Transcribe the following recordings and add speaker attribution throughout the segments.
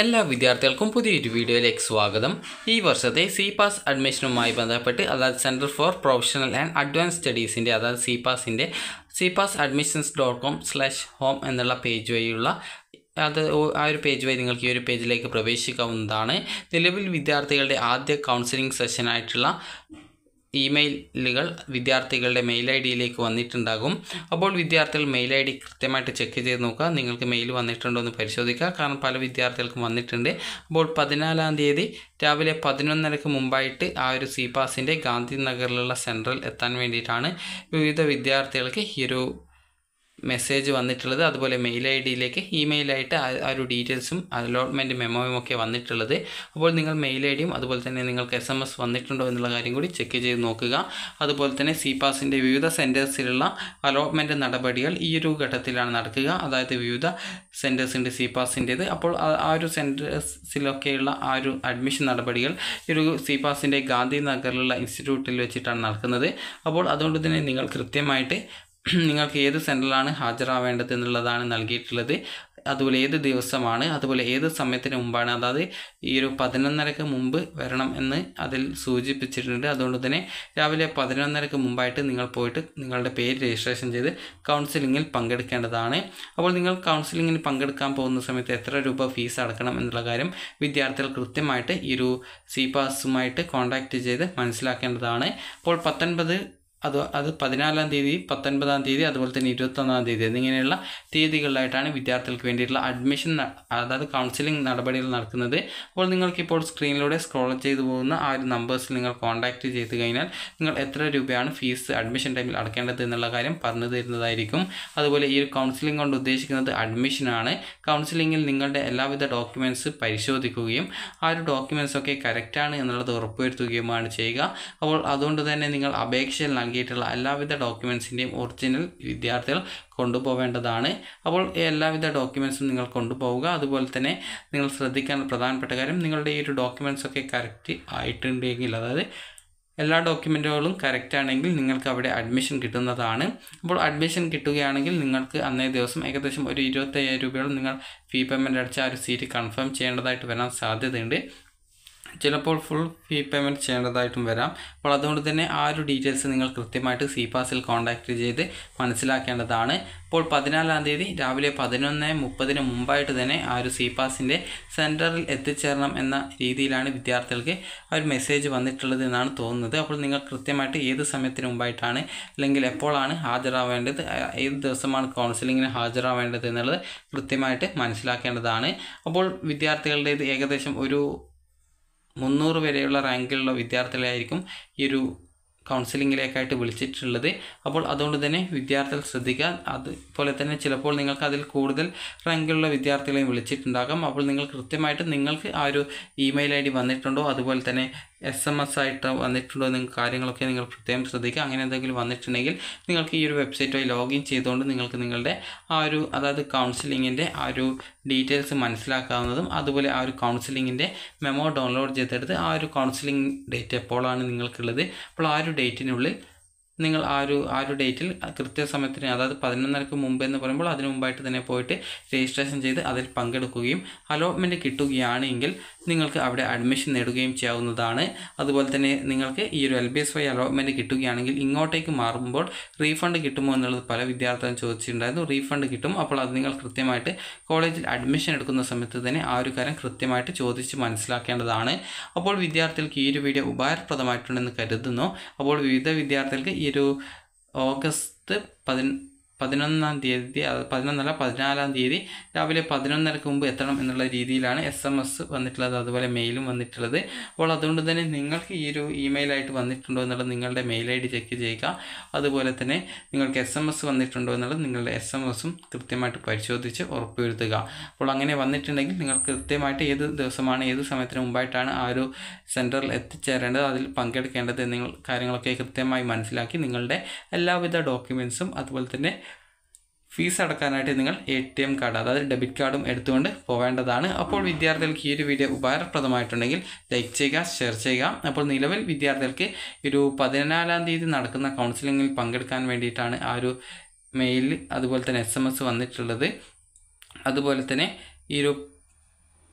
Speaker 1: എല്ലാ വിദ്യാർത്ഥികൾക്കും പുതിയൊരു വീഡിയോയിലേക്ക് സ്വാഗതം ഈ വർഷത്തെ സി പാസ് അഡ്മിഷനുമായി ബന്ധപ്പെട്ട് അതായത് centre for professional and advance സ്റ്റഡീസിൻ്റെ അതായത് സി പാസിൻ്റെ C PAS admissions dot com slash home എന്നുള്ള പേജ് വഴിയുള്ള അത് ആ ഒരു പേജ് വഴി നിങ്ങൾക്ക് ഈ ഒരു പേജിലേക്ക് പ്രവേശിക്കാവുന്നതാണ് നിലവിൽ വിദ്യാർത്ഥികളുടെ ആദ്യ കൗൺസിലിംഗ് സെഷനായിട്ടുള്ള ഇമെയിലുകൾ വിദ്യാർത്ഥികളുടെ മെയിൽ ഐ ഡിയിലേക്ക് വന്നിട്ടുണ്ടാകും അപ്പോൾ വിദ്യാർത്ഥികൾ മെയിൽ ഐ ഡി കൃത്യമായിട്ട് ചെക്ക് ചെയ്ത് നോക്കുക നിങ്ങൾക്ക് മെയിൽ വന്നിട്ടുണ്ടോ എന്ന് പരിശോധിക്കുക കാരണം പല വിദ്യാർത്ഥികൾക്കും വന്നിട്ടുണ്ട് അപ്പോൾ പതിനാലാം തീയതി രാവിലെ പതിനൊന്നരക്ക് മുമ്പായിട്ട് ആ ഒരു സി പാസിൻ്റെ ഗാന്ധി നഗറിലുള്ള സെൻട്രൽ എത്താൻ വേണ്ടിയിട്ടാണ് വിവിധ വിദ്യാർത്ഥികൾക്ക് ഈ ഒരു മെസ്സേജ് വന്നിട്ടുള്ളത് അതുപോലെ മെയിൽ ഐ ഡിയിലേക്ക് ഇമെയിലായിട്ട് ആ ഒരു ഡീറ്റെയിൽസും അലോട്ട്മെൻറ്റ് മെമ്മോയും ഒക്കെ വന്നിട്ടുള്ളത് അപ്പോൾ നിങ്ങൾ മെയിൽ ഐ ഡിയും അതുപോലെ തന്നെ നിങ്ങൾക്ക് എസ് എം എസ് വന്നിട്ടുണ്ടോ എന്നുള്ള കാര്യം കൂടി ചെക്ക് ചെയ്ത് നോക്കുക അതുപോലെ തന്നെ സി പാസിൻ്റെ വിവിധ സെൻറ്റേഴ്സിലുള്ള അലോട്ട്മെൻറ്റ് നടപടികൾ ഈ ഒരു ഘട്ടത്തിലാണ് നടക്കുക അതായത് വിവിധ സെൻറ്റേഴ്സിൻ്റെ സി പാസിൻ്റേത് അപ്പോൾ ആ ഒരു സെൻറ്റേഴ്സിലൊക്കെയുള്ള ആ ഒരു അഡ്മിഷൻ നടപടികൾ ഈ ഒരു സി പാസിൻ്റെ ഗാന്ധിനഗറിലുള്ള ഇൻസ്റ്റിറ്റ്യൂട്ടിൽ വെച്ചിട്ടാണ് നടക്കുന്നത് അപ്പോൾ അതുകൊണ്ട് തന്നെ നിങ്ങൾ കൃത്യമായിട്ട് നിങ്ങൾക്ക് ഏത് സെൻറ്ററിലാണ് ഹാജരാവേണ്ടത് എന്നുള്ളതാണ് നൽകിയിട്ടുള്ളത് അതുപോലെ ഏത് ദിവസമാണ് അതുപോലെ ഏത് സമയത്തിന് മുമ്പാണ് അതായത് ഈ ഒരു പതിനൊന്നരക്ക് മുമ്പ് വരണം എന്ന് അതിൽ സൂചിപ്പിച്ചിട്ടുണ്ട് അതുകൊണ്ട് തന്നെ രാവിലെ പതിനൊന്നരക്ക് മുമ്പായിട്ട് നിങ്ങൾ പോയിട്ട് നിങ്ങളുടെ പേര് രജിസ്ട്രേഷൻ ചെയ്ത് കൗൺസിലിങ്ങിൽ പങ്കെടുക്കേണ്ടതാണ് അപ്പോൾ നിങ്ങൾ കൗൺസിലിങ്ങിൽ പങ്കെടുക്കാൻ പോകുന്ന സമയത്ത് എത്ര രൂപ ഫീസ് അടക്കണം എന്നുള്ള കാര്യം വിദ്യാർത്ഥികൾ കൃത്യമായിട്ട് ഈ ഒരു സി പാസുമായിട്ട് കോൺടാക്റ്റ് ചെയ്ത് മനസ്സിലാക്കേണ്ടതാണ് അപ്പോൾ പത്തൊൻപത് അത് അത് പതിനാലാം തീയതി പത്തൊൻപതാം തീയതി അതുപോലെ തന്നെ ഇരുപത്തൊന്നാം തീയതി എന്നിങ്ങനെയുള്ള തീയതികളിലായിട്ടാണ് വിദ്യാർത്ഥികൾക്ക് വേണ്ടിയിട്ടുള്ള അഡ്മിഷൻ അതായത് കൗൺസിലിംഗ് നടപടികൾ നടക്കുന്നത് അപ്പോൾ നിങ്ങൾക്കിപ്പോൾ സ്ക്രീനിലൂടെ സ്ക്രോൾ ചെയ്ത് പോകുന്ന ആ ഒരു നമ്പേഴ്സിൽ നിങ്ങൾ കോൺടാക്റ്റ് ചെയ്ത് കഴിഞ്ഞാൽ നിങ്ങൾ എത്ര രൂപയാണ് ഫീസ് അഡ്മിഷൻ ടൈമിൽ അടക്കേണ്ടത് എന്നുള്ള കാര്യം പറഞ്ഞു തരുന്നതായിരിക്കും അതുപോലെ ഈ ഒരു കൗൺസിലിംഗ് കൊണ്ട് ഉദ്ദേശിക്കുന്നത് അഡ്മിഷനാണ് കൗൺസിലിങ്ങിൽ നിങ്ങളുടെ എല്ലാവിധ ഡോക്യുമെൻറ്റ്സ് പരിശോധിക്കുകയും ആ ഒരു ഡോക്യുമെൻറ്റ്സ് ഒക്കെ കറക്റ്റാണ് എന്നുള്ളത് ഉറപ്പുവരുത്തുകയുമാണ് ചെയ്യുക അപ്പോൾ അതുകൊണ്ട് തന്നെ നിങ്ങൾ അപേക്ഷയിൽ നൽകിയിട്ടുള്ള എല്ലാവിധ ഡോക്യുമെൻസിൻ്റെയും ഒറിജിനൽ വിദ്യാർത്ഥികൾ കൊണ്ടുപോവേണ്ടതാണ് അപ്പോൾ എല്ലാവിധ ഡോക്യുമെൻസും നിങ്ങൾ കൊണ്ടുപോവുക അതുപോലെ തന്നെ നിങ്ങൾ ശ്രദ്ധിക്കാൻ പ്രധാനപ്പെട്ട കാര്യം നിങ്ങളുടെ ഈ ഒരു ഡോക്യുമെൻസ് ഒക്കെ കറക്റ്റ് ആയിട്ടുണ്ടെങ്കിൽ അതായത് എല്ലാ ഡോക്യുമെൻറ്റുകളും കറക്റ്റ് ആണെങ്കിൽ നിങ്ങൾക്ക് അവിടെ അഡ്മിഷൻ കിട്ടുന്നതാണ് അപ്പോൾ അഡ്മിഷൻ കിട്ടുകയാണെങ്കിൽ നിങ്ങൾക്ക് അന്നേ ദിവസം ഏകദേശം ഒരു ഇരുപത്തയ്യായിരം രൂപയോളം നിങ്ങൾ ഫീ പേയ്മെൻ്റ് അടിച്ച് ആ ഒരു സീറ്റ് കൺഫേം ചെയ്യേണ്ടതായിട്ട് വരാൻ സാധ്യതയുണ്ട് ചിലപ്പോൾ ഫുൾ ഫീ പേയ്മെൻറ്റ് ചെയ്യേണ്ടതായിട്ടും വരാം അപ്പോൾ അതുകൊണ്ട് തന്നെ ആ ഒരു ഡീറ്റെയിൽസ് നിങ്ങൾ കൃത്യമായിട്ട് സി പാസിൽ കോൺടാക്റ്റ് ചെയ്ത് മനസ്സിലാക്കേണ്ടതാണ് അപ്പോൾ പതിനാലാം തീയതി രാവിലെ പതിനൊന്ന് മുപ്പതിന് മുമ്പായിട്ട് തന്നെ ആ ഒരു സി പാസിൻ്റെ സെൻറ്ററിൽ എത്തിച്ചേരണം എന്ന രീതിയിലാണ് വിദ്യാർത്ഥികൾക്ക് ആ ഒരു മെസ്സേജ് വന്നിട്ടുള്ളത് എന്നാണ് തോന്നുന്നത് അപ്പോൾ നിങ്ങൾ കൃത്യമായിട്ട് ഏത് സമയത്തിന് മുമ്പായിട്ടാണ് അല്ലെങ്കിൽ എപ്പോഴാണ് ഹാജരാവേണ്ടത് ഏത് ദിവസമാണ് കൗൺസിലിങ്ങിന് ഹാജരാവേണ്ടത് എന്നുള്ളത് കൃത്യമായിട്ട് മനസ്സിലാക്കേണ്ടതാണ് അപ്പോൾ വിദ്യാർത്ഥികളുടേത് ഏകദേശം ഒരു മുന്നൂറ് വരെയുള്ള റാങ്കിലുള്ള വിദ്യാർത്ഥികളായിരിക്കും ഈ ഒരു കൗൺസിലിങ്ങിലേക്കായിട്ട് വിളിച്ചിട്ടുള്ളത് അപ്പോൾ അതുകൊണ്ട് തന്നെ വിദ്യാർത്ഥികൾ ശ്രദ്ധിക്കുക അതുപോലെ തന്നെ ചിലപ്പോൾ നിങ്ങൾക്ക് അതിൽ കൂടുതൽ റാങ്കിലുള്ള വിദ്യാർത്ഥികളെയും വിളിച്ചിട്ടുണ്ടാകാം അപ്പോൾ നിങ്ങൾ കൃത്യമായിട്ട് നിങ്ങൾക്ക് ആ ഒരു ഇമെയിൽ ഐ ഡി വന്നിട്ടുണ്ടോ അതുപോലെ തന്നെ എസ് എം എസ് ആയിട്ട് വന്നിട്ടുണ്ടോ നിങ്ങൾക്ക് കാര്യങ്ങളൊക്കെ നിങ്ങൾ പ്രത്യേകം ശ്രദ്ധിക്കുക അങ്ങനെ എന്തെങ്കിലും വന്നിട്ടുണ്ടെങ്കിൽ നിങ്ങൾക്ക് ഈ ഒരു വഴി ലോഗിൻ ചെയ്തുകൊണ്ട് നിങ്ങൾക്ക് നിങ്ങളുടെ ആ ഒരു അതായത് കൗൺസിലിങ്ങിൻ്റെ ആ ഒരു ഡീറ്റെയിൽസ് മനസ്സിലാക്കാവുന്നതും അതുപോലെ ആ ഒരു കൗൺസിലിങ്ങിൻ്റെ മെമോ ഡൗൺലോഡ് ചെയ്തെടുത്ത് ആ ഒരു കൗൺസിലിംഗ് ഡേറ്റ് എപ്പോഴാണ് നിങ്ങൾക്കുള്ളത് അപ്പോൾ ആ ഒരു ഡേറ്റിനുള്ളിൽ നിങ്ങൾ ആ ഒരു ആ ഒരു ഡേറ്റിൽ കൃത്യസമയത്തിന് അതായത് പതിനൊന്നരക്ക് മുമ്പ് എന്ന് പറയുമ്പോൾ അതിന് മുമ്പായിട്ട് തന്നെ പോയിട്ട് രജിസ്ട്രേഷൻ ചെയ്ത് അതിൽ പങ്കെടുക്കുകയും അലോട്ട്മെൻറ്റ് കിട്ടുകയാണെങ്കിൽ നിങ്ങൾക്ക് അവിടെ അഡ്മിഷൻ നേടുകയും ചെയ്യാവുന്നതാണ് അതുപോലെ തന്നെ നിങ്ങൾക്ക് ഈ ഒരു L B S Y allotment കിട്ടുകയാണെങ്കിൽ ഇങ്ങോട്ടേക്ക് മാറുമ്പോൾ റീഫണ്ട് കിട്ടുമോ എന്നുള്ളത് പല വിദ്യാർത്ഥികളും ചോദിച്ചിട്ടുണ്ടായിരുന്നു റീഫണ്ട് കിട്ടും അപ്പോൾ അത് നിങ്ങൾ കൃത്യമായിട്ട് കോളേജിൽ അഡ്മിഷൻ എടുക്കുന്ന സമയത്ത് തന്നെ ആ ഒരു കാര്യം കൃത്യമായിട്ട് ചോദിച്ച് മനസ്സിലാക്കേണ്ടതാണ് അപ്പോൾ വിദ്യാർത്ഥികൾക്ക് ഈ ഒരു വീഡിയോ ഉപകാരപ്രദമായിട്ടുണ്ടെന്ന് കരുതുന്നു അപ്പോൾ വിവിധ വിദ്യാർത്ഥികൾക്ക് ഈ ഒരു ഓഗസ്റ്റ് പതിന പതിനൊന്നാം തീയതി പതിനൊന്നല്ല പതിനാലാം തീയതി രാവിലെ പതിനൊന്നരക്ക് മുമ്പ് എത്തണം എന്നുള്ള രീതിയിലാണ് എസ് എം എസ് വന്നിട്ടുള്ളത് അതുപോലെ മെയിലും വന്നിട്ടുള്ളത് അപ്പോൾ അതുകൊണ്ട് തന്നെ നിങ്ങൾക്ക് ഈ ഒരു ഇമെയിലായിട്ട് വന്നിട്ടുണ്ടോ എന്നുള്ളത് നിങ്ങളുടെ മെയിൽ ഐ ഡി ചെക്ക് ചെയ്യുക അതുപോലെ തന്നെ നിങ്ങൾക്ക് എസ് എം എസ് വന്നിട്ടുണ്ടോ എന്നുള്ളത് നിങ്ങളുടെ എസ് എം എസും കൃത്യമായിട്ട് പരിശോധിച്ച് ഉറപ്പുവരുത്തുക അപ്പോൾ അങ്ങനെ വന്നിട്ടുണ്ടെങ്കിൽ നിങ്ങൾ കൃത്യമായിട്ട് ഏത് ദിവസമാണ് ഏത് സമയത്തിന് മുമ്പായിട്ടാണ് ആ ഒരു സെൻറ്ററിൽ എത്തിച്ചേരേണ്ടത് അതിൽ പങ്കെടുക്കേണ്ടത് നിങ്ങൾ കാര്യങ്ങളൊക്കെ കൃത്യമായി മനസ്സിലാക്കി നിങ്ങളുടെ എല്ലാവിധ ഡോക്യുമെൻസും അതുപോലെ തന്നെ ഫീസ് അടക്കാനായിട്ട് നിങ്ങൾ എ ടി എം കാർഡ് അതായത് ഡെബിറ്റ് കാർഡും എടുത്തുകൊണ്ട് പോവേണ്ടതാണ് അപ്പോൾ വിദ്യാർത്ഥികൾക്ക് ഈ ഒരു വീഡിയോ ഉപകാരപ്രദമായിട്ടുണ്ടെങ്കിൽ ലൈക്ക് ചെയ്യുക ഷെയർ ചെയ്യുക അപ്പോൾ നിലവിൽ വിദ്യാർത്ഥികൾക്ക് ഒരു പതിനാലാം തീയതി നടക്കുന്ന കൗൺസിലിങ്ങിൽ പങ്കെടുക്കാൻ വേണ്ടിയിട്ടാണ് ആ ഒരു മെയിൽ അതുപോലെ തന്നെ എസ് വന്നിട്ടുള്ളത് അതുപോലെ തന്നെ ഈ ഒരു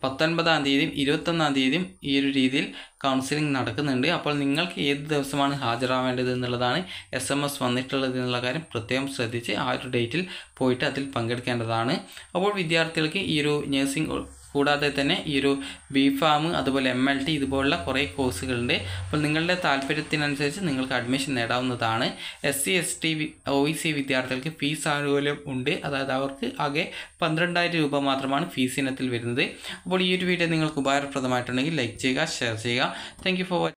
Speaker 1: പത്തൊൻപതാം തീയതിയും ഇരുപത്തൊന്നാം തീയതിയും ഈ ഒരു രീതിയിൽ കൗൺസിലിംഗ് നടക്കുന്നുണ്ട് അപ്പോൾ നിങ്ങൾക്ക് ഏത് ദിവസമാണ് ഹാജരാവേണ്ടത് എന്നുള്ളതാണ് എസ് എം എസ് വന്നിട്ടുള്ളത് എന്നുള്ള കാര്യം പ്രത്യേകം ശ്രദ്ധിച്ച് ആ ഒരു ഡേറ്റിൽ പോയിട്ട് അതിൽ പങ്കെടുക്കേണ്ടതാണ് അപ്പോൾ വിദ്യാർത്ഥികൾക്ക് ഈ ഒരു നേഴ്സിംഗ് കൂടാതെ തന്നെ ഈ ഒരു ബി ഫാം അതുപോലെ എം എൽ ടി ഇതുപോലുള്ള കുറേ കോഴ്സുകളുണ്ട് അപ്പോൾ നിങ്ങളുടെ താല്പര്യത്തിനനുസരിച്ച് നിങ്ങൾക്ക് അഡ്മിഷൻ നേടാവുന്നതാണ് S C S T O C വിദ്യാർത്ഥികൾക്ക് ഫീസ് ആനുകൂല്യം ഉണ്ട് അതായത് അവർക്ക് ആകെ പന്ത്രണ്ടായിരം രൂപ മാത്രമാണ് ഫീസ് ഇനത്തിൽ വരുന്നത് അപ്പോൾ ഈ ഒരു വീഡിയോ നിങ്ങൾക്ക് ഉപകാരപ്രദമായിട്ടുണ്ടെങ്കിൽ ലൈക്ക് ചെയ്യുക ഷെയർ ചെയ്യുക താങ്ക് ഫോർ